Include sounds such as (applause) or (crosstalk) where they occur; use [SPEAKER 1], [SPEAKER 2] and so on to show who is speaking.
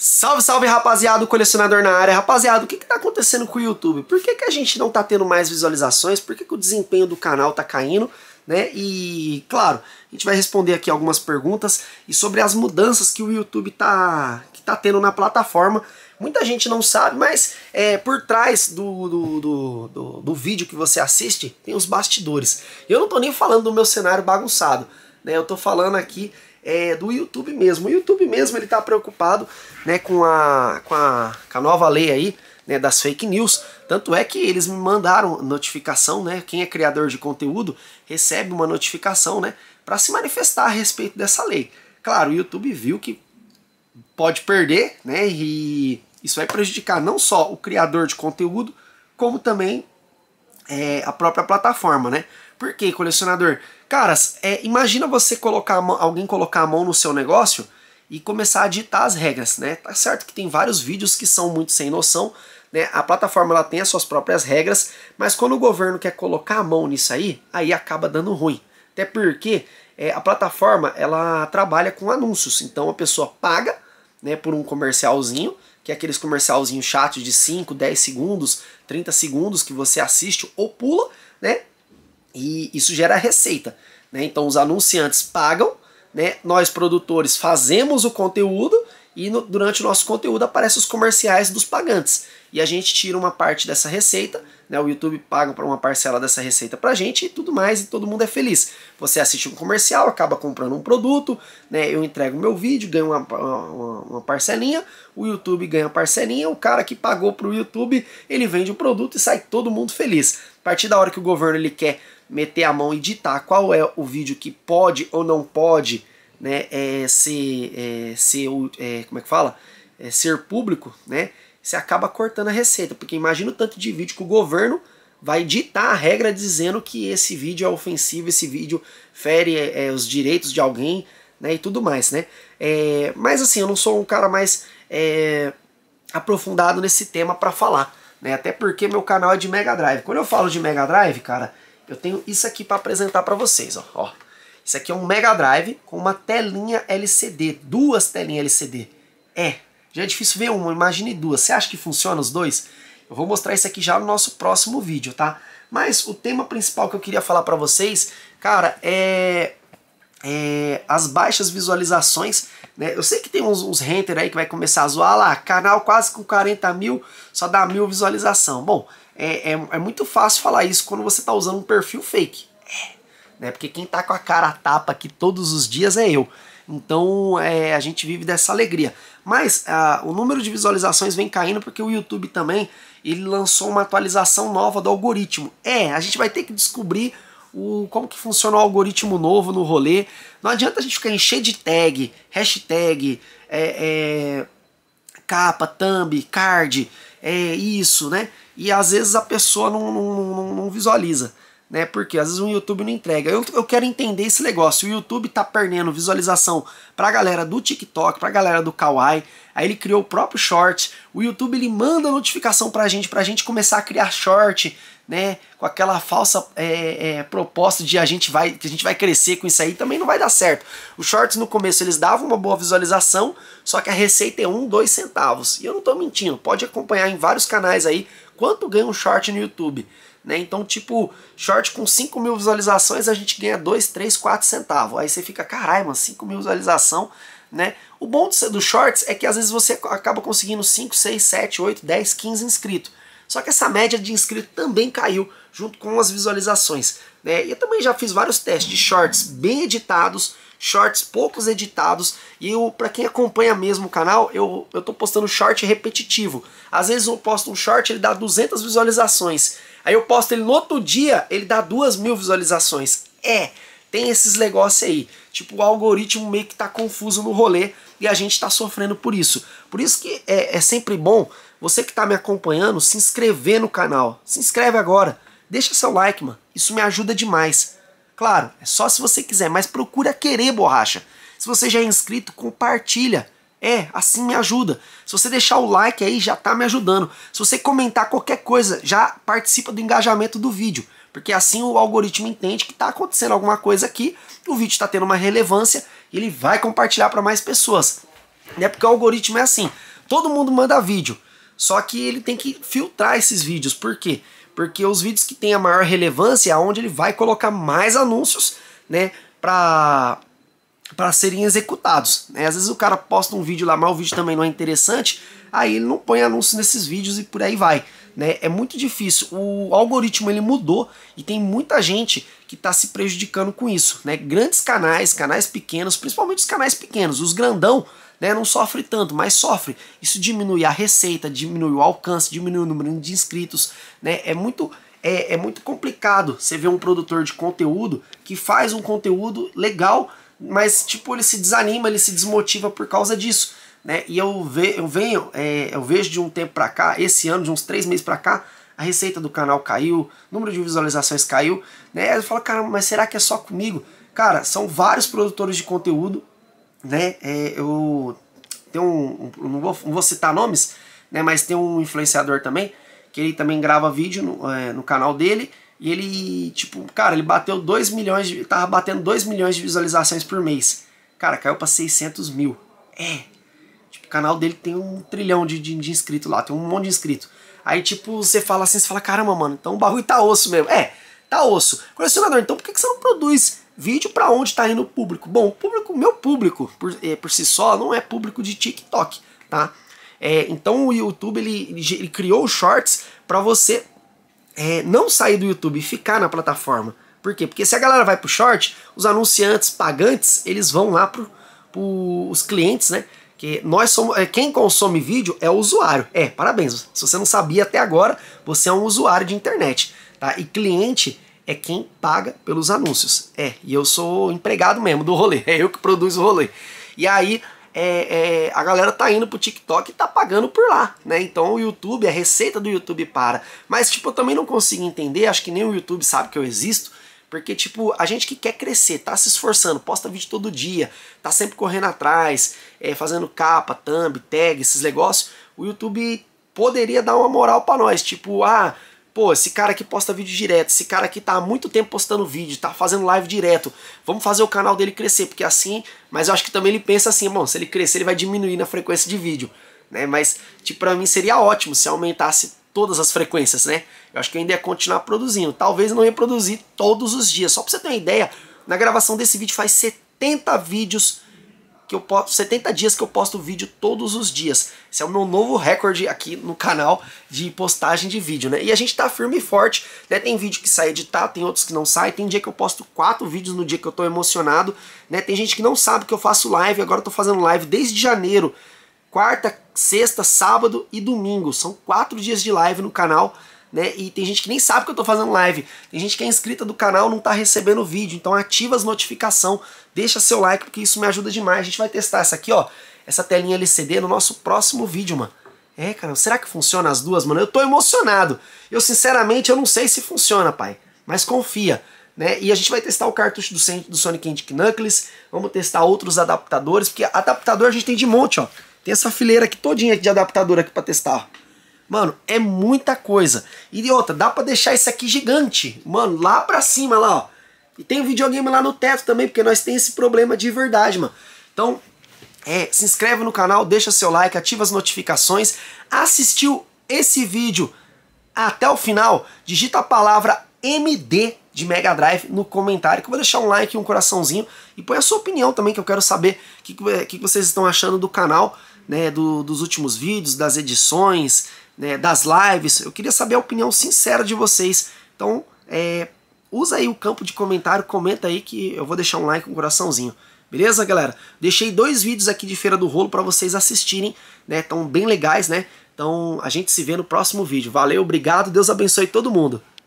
[SPEAKER 1] Salve, salve, rapaziada, o colecionador na área. Rapaziada, o que, que tá acontecendo com o YouTube? Por que, que a gente não tá tendo mais visualizações? Por que, que o desempenho do canal tá caindo? Né? E, claro, a gente vai responder aqui algumas perguntas e sobre as mudanças que o YouTube tá, que tá tendo na plataforma. Muita gente não sabe, mas é, por trás do do, do, do, do, vídeo que você assiste tem os bastidores. Eu não tô nem falando do meu cenário bagunçado, né? Eu tô falando aqui é, do YouTube mesmo. O YouTube mesmo ele está preocupado né, com, a, com, a, com a nova lei aí né, das fake news. Tanto é que eles me mandaram notificação, né? Quem é criador de conteúdo recebe uma notificação, né? Para se manifestar a respeito dessa lei. Claro, o YouTube viu que pode perder, né? E isso vai prejudicar não só o criador de conteúdo, como também é, a própria plataforma, né? Por que, colecionador? Caras, é, imagina você colocar mão, alguém colocar a mão no seu negócio e começar a ditar as regras, né? Tá certo que tem vários vídeos que são muito sem noção, né? A plataforma ela tem as suas próprias regras, mas quando o governo quer colocar a mão nisso aí, aí acaba dando ruim. Até porque é, a plataforma ela trabalha com anúncios, então a pessoa paga né, por um comercialzinho, que é aqueles comercialzinhos chatos de 5, 10 segundos, 30 segundos que você assiste ou pula, né? E isso gera receita, né? Então os anunciantes pagam, né? Nós produtores fazemos o conteúdo e no, durante o nosso conteúdo aparecem os comerciais dos pagantes. E a gente tira uma parte dessa receita né? O YouTube paga para uma parcela dessa receita para gente e tudo mais, e todo mundo é feliz. Você assiste um comercial, acaba comprando um produto, né? Eu entrego meu vídeo, ganho uma, uma, uma parcelinha, o YouTube ganha parcelinha, o cara que pagou para o YouTube, ele vende o produto e sai todo mundo feliz. A partir da hora que o governo ele quer meter a mão e ditar qual é o vídeo que pode ou não pode né, é, ser, é, ser é, como é que fala? É, ser público, né? você acaba cortando a receita, porque imagina o tanto de vídeo que o governo vai ditar a regra dizendo que esse vídeo é ofensivo, esse vídeo fere é, é os direitos de alguém, né, e tudo mais, né? É, mas assim, eu não sou um cara mais é, aprofundado nesse tema para falar, né? Até porque meu canal é de Mega Drive. Quando eu falo de Mega Drive, cara, eu tenho isso aqui para apresentar para vocês, ó, ó. Isso aqui é um Mega Drive com uma telinha LCD, duas telinhas LCD. É, já é difícil ver uma, imagine duas. Você acha que funciona os dois? Eu vou mostrar isso aqui já no nosso próximo vídeo, tá? Mas o tema principal que eu queria falar para vocês, cara, é, é, as baixas visualizações. Né? Eu sei que tem uns, uns renter aí que vai começar a zoar lá, canal quase com 40 mil, só dá mil visualização. Bom, é, é, é muito fácil falar isso quando você tá usando um perfil fake. É, né? Porque quem tá com a cara tapa aqui todos os dias é eu. Então é, a gente vive dessa alegria. Mas a, ah, o número de visualizações vem caindo porque o YouTube também ele lançou uma atualização nova do algoritmo. É, a gente vai ter que descobrir o, como que funciona o algoritmo novo no rolê. Não adianta a gente ficar encher de tag, hashtag, é, é, capa, thumb, card, é isso, né? E às vezes a pessoa não, não, não, não visualiza né? Porque às vezes o YouTube não entrega. Eu, eu quero entender esse negócio. O YouTube tá perdendo visualização pra galera do TikTok, pra galera do Kawaii. Aí ele criou o próprio short. O YouTube ele manda notificação pra gente, pra gente começar a criar short, né? Com aquela falsa é, é, proposta de a gente vai, que a gente vai crescer com isso aí, também não vai dar certo. Os shorts no começo eles davam uma boa visualização, só que a receita é um, dois centavos. E eu não tô mentindo, pode acompanhar em vários canais aí quanto ganha um short no YouTube. Né? Então, tipo, short com 5 mil visualizações, a gente ganha 2, 3, 4 centavos. Aí você fica, caralho, mano, 5 mil visualização, né? O bom do, do shorts é que às vezes você acaba conseguindo 5, 6, 7, 8, 10, 15 inscritos. Só que essa média de inscrito também caiu junto com as visualizações. Né? Eu também já fiz vários testes de shorts bem editados shorts poucos editados. E para quem acompanha mesmo o canal, eu, eu tô postando short repetitivo. Às vezes eu posto um short, ele dá 200 visualizações. Aí eu posto ele no outro dia, ele dá 2 mil visualizações. É, tem esses negócios aí. Tipo, o algoritmo meio que tá confuso no rolê e a gente tá sofrendo por isso. Por isso que é, é sempre bom você que tá me acompanhando se inscrever no canal. Se inscreve agora. Deixa seu like, mano. Isso me ajuda demais. Claro, é só se você quiser, mas procura querer borracha. Se você já é inscrito, compartilha. É, assim me ajuda. Se você deixar o like aí, já tá me ajudando. Se você comentar qualquer coisa, já participa do engajamento do vídeo. Porque assim o algoritmo entende que está acontecendo alguma coisa aqui, o vídeo está tendo uma relevância e ele vai compartilhar para mais pessoas. É porque o algoritmo é assim: todo mundo manda vídeo, só que ele tem que filtrar esses vídeos. Por quê? Porque porque os vídeos que têm a maior relevância é onde ele vai colocar mais anúncios, né, para para serem executados. Né? Às vezes o cara posta um vídeo lá, mas o vídeo também não é interessante, aí ele não põe anúncios nesses vídeos e por aí vai. Né? É muito difícil. O algoritmo ele mudou e tem muita gente que está se prejudicando com isso. Né? Grandes canais, canais pequenos, principalmente os canais pequenos, os grandão né, não sofre tanto, mas sofre. Isso diminui a receita, diminui o alcance, diminui o número de inscritos, né? É muito é, é muito complicado você ver um produtor de conteúdo que faz um conteúdo legal, mas tipo ele se desanima, ele se desmotiva por causa disso, né? E eu, ve, eu venho, é, eu vejo de um tempo para cá, esse ano de uns três meses para cá, a receita do canal caiu, o número de visualizações caiu, né? Eu falo, cara, mas será que é só comigo? Cara, são vários produtores de conteúdo né? É, eu tem um, um não, vou, não, vou, citar nomes, né? Mas tem um influenciador também que ele também grava vídeo no, é, no canal dele e ele tipo cara ele bateu 2 milhões de, tava batendo 2 milhões de visualizações por mês, cara caiu para 600 mil, é tipo o canal dele tem um trilhão de, de, de inscrito lá, tem um monte de inscrito. Aí tipo você fala assim, você fala caramba mano, então o barulho tá osso mesmo, é tá osso. Colecionador, então por que, que você não produz Vídeo para onde está indo o público? Bom, o público, meu público, por, é, por si só, não é público de TikTok, tá? É, então o YouTube ele, ele criou shorts para você é, não sair do YouTube e ficar na plataforma. Por quê? Porque se a galera vai pro short, os anunciantes pagantes eles vão lá pro, pro os clientes, né? Que nós somos, é, quem consome vídeo é o usuário. É, parabéns. Se você não sabia até agora, você é um usuário de internet, tá? E cliente é quem paga pelos anúncios. É, e eu sou empregado mesmo do rolê, (laughs) é eu que produzo o rolê. E aí é, é, a galera tá indo pro TikTok e tá pagando por lá, né? Então o YouTube, a receita do YouTube para. Mas, tipo, eu também não consigo entender, acho que nem o YouTube sabe que eu existo. Porque, tipo, a gente que quer crescer, tá se esforçando, posta vídeo todo dia, tá sempre correndo atrás, é, fazendo capa, thumb, tag, esses negócios, o YouTube poderia dar uma moral para nós. Tipo, ah, Pô, esse cara aqui posta vídeo direto, esse cara aqui tá há muito tempo postando vídeo, tá fazendo live direto. Vamos fazer o canal dele crescer, porque assim, mas eu acho que também ele pensa assim, bom, se ele crescer, ele vai diminuir na frequência de vídeo, né? Mas tipo, para mim seria ótimo se aumentasse todas as frequências, né? Eu acho que ainda ia continuar produzindo, talvez não reproduzir todos os dias. Só para você ter uma ideia, na gravação desse vídeo faz 70 vídeos que eu posto 70 dias que eu posto vídeo todos os dias. Esse é o meu novo recorde aqui no canal de postagem de vídeo, né? E a gente tá firme e forte, né? Tem vídeo que sai editado, tem outros que não sai, tem dia que eu posto quatro vídeos no dia que eu tô emocionado, né? Tem gente que não sabe que eu faço live, agora eu tô fazendo live desde janeiro. Quarta, sexta, sábado e domingo. São quatro dias de live no canal né? E tem gente que nem sabe que eu tô fazendo live. Tem gente que é inscrita do canal não tá recebendo vídeo. Então ativa as notificações, deixa seu like, porque isso me ajuda demais. A gente vai testar essa aqui, ó. Essa telinha LCD no nosso próximo vídeo, mano. É, cara, será que funciona as duas, mano? Eu tô emocionado. Eu, sinceramente, eu não sei se funciona, pai. Mas confia, né? E a gente vai testar o cartucho do, do Sonic Antic Knuckles. Vamos testar outros adaptadores, porque adaptador a gente tem de monte, ó. Tem essa fileira aqui todinha de adaptador aqui pra testar, ó. Mano, é muita coisa. E outra, dá pra deixar isso aqui gigante. Mano, lá pra cima, lá, ó. E tem um videogame lá no teto também, porque nós tem esse problema de verdade, mano. Então, é, se inscreve no canal, deixa seu like, ativa as notificações. Assistiu esse vídeo até o final, digita a palavra MD de Mega Drive no comentário, que eu vou deixar um like e um coraçãozinho. E põe a sua opinião também, que eu quero saber o que, que, vocês estão achando do canal, né, do, dos últimos vídeos, das edições, né, das lives. Eu queria saber a opinião sincera de vocês. Então, é, usa aí o campo de comentário, comenta aí que eu vou deixar um like com um coraçãozinho. Beleza, galera? Deixei dois vídeos aqui de Feira do Rolo para vocês assistirem, né? bem legais, né? Então, a gente se vê no próximo vídeo. Valeu, obrigado, Deus abençoe todo mundo.